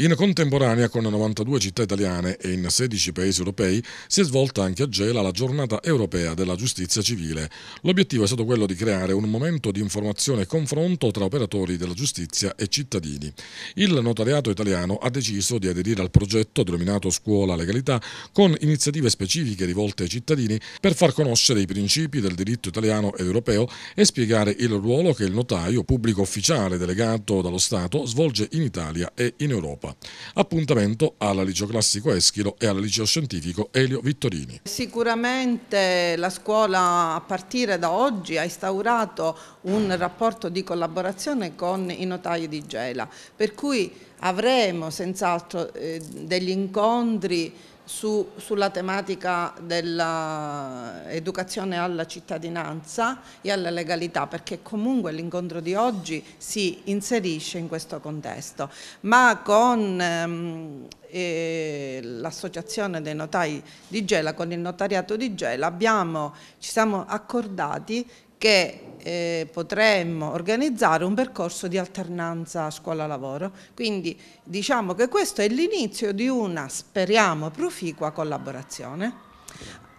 In contemporanea con 92 città italiane e in 16 paesi europei si è svolta anche a Gela la giornata europea della giustizia civile. L'obiettivo è stato quello di creare un momento di informazione e confronto tra operatori della giustizia e cittadini. Il notariato italiano ha deciso di aderire al progetto denominato Scuola Legalità con iniziative specifiche rivolte ai cittadini per far conoscere i principi del diritto italiano ed europeo e spiegare il ruolo che il notaio, pubblico ufficiale delegato dallo Stato, svolge in Italia e in Europa. Europa. Appuntamento alla Liceo Classico Eschilo e alla Liceo Scientifico Elio Vittorini. Sicuramente la scuola a partire da oggi ha instaurato un rapporto di collaborazione con i notai di Gela, per cui avremo senz'altro eh, degli incontri su, sulla tematica dell'educazione alla cittadinanza e alla legalità, perché comunque l'incontro di oggi si inserisce in questo contesto, ma con ehm, eh, l'associazione dei notai di Gela, con il notariato di Gela, abbiamo, ci siamo accordati che eh, potremmo organizzare un percorso di alternanza scuola-lavoro. Quindi diciamo che questo è l'inizio di una, speriamo, proficua collaborazione.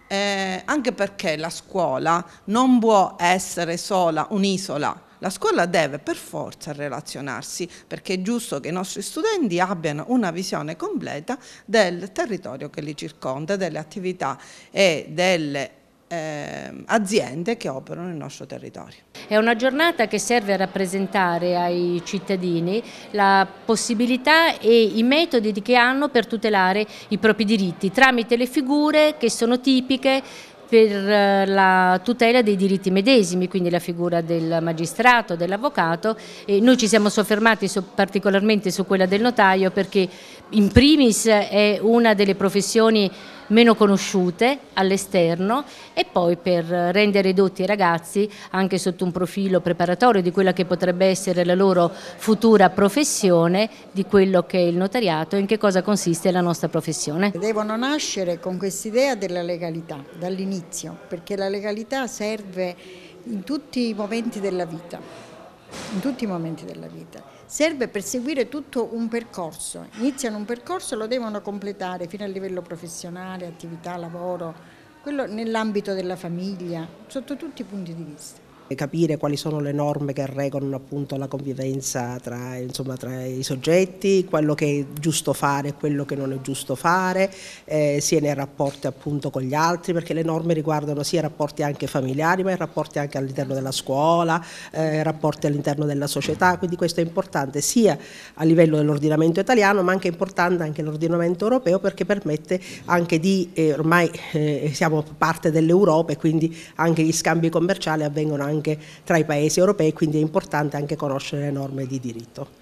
Eh, anche perché la scuola non può essere sola un'isola, la scuola deve per forza relazionarsi perché è giusto che i nostri studenti abbiano una visione completa del territorio che li circonda, delle attività e delle eh, aziende che operano nel nostro territorio. È una giornata che serve a rappresentare ai cittadini la possibilità e i metodi che hanno per tutelare i propri diritti tramite le figure che sono tipiche per eh, la tutela dei diritti medesimi, quindi la figura del magistrato, dell'avvocato. Noi ci siamo soffermati su, particolarmente su quella del notaio perché in primis è una delle professioni meno conosciute all'esterno e poi per rendere dotti i ragazzi anche sotto un profilo preparatorio di quella che potrebbe essere la loro futura professione, di quello che è il notariato e in che cosa consiste la nostra professione. Devono nascere con quest'idea della legalità dall'inizio, perché la legalità serve in tutti i momenti della vita in tutti i momenti della vita. Serve per seguire tutto un percorso, iniziano un percorso e lo devono completare fino a livello professionale, attività, lavoro, quello nell'ambito della famiglia, sotto tutti i punti di vista capire quali sono le norme che regolano appunto la convivenza tra, insomma, tra i soggetti, quello che è giusto fare e quello che non è giusto fare, eh, sia nei rapporti appunto con gli altri, perché le norme riguardano sia i rapporti anche familiari, ma i rapporti anche all'interno della scuola, eh, rapporti all'interno della società, quindi questo è importante sia a livello dell'ordinamento italiano, ma anche importante anche l'ordinamento europeo perché permette anche di, eh, ormai eh, siamo parte dell'Europa e quindi anche gli scambi commerciali avvengono anche anche tra i paesi europei, quindi è importante anche conoscere le norme di diritto.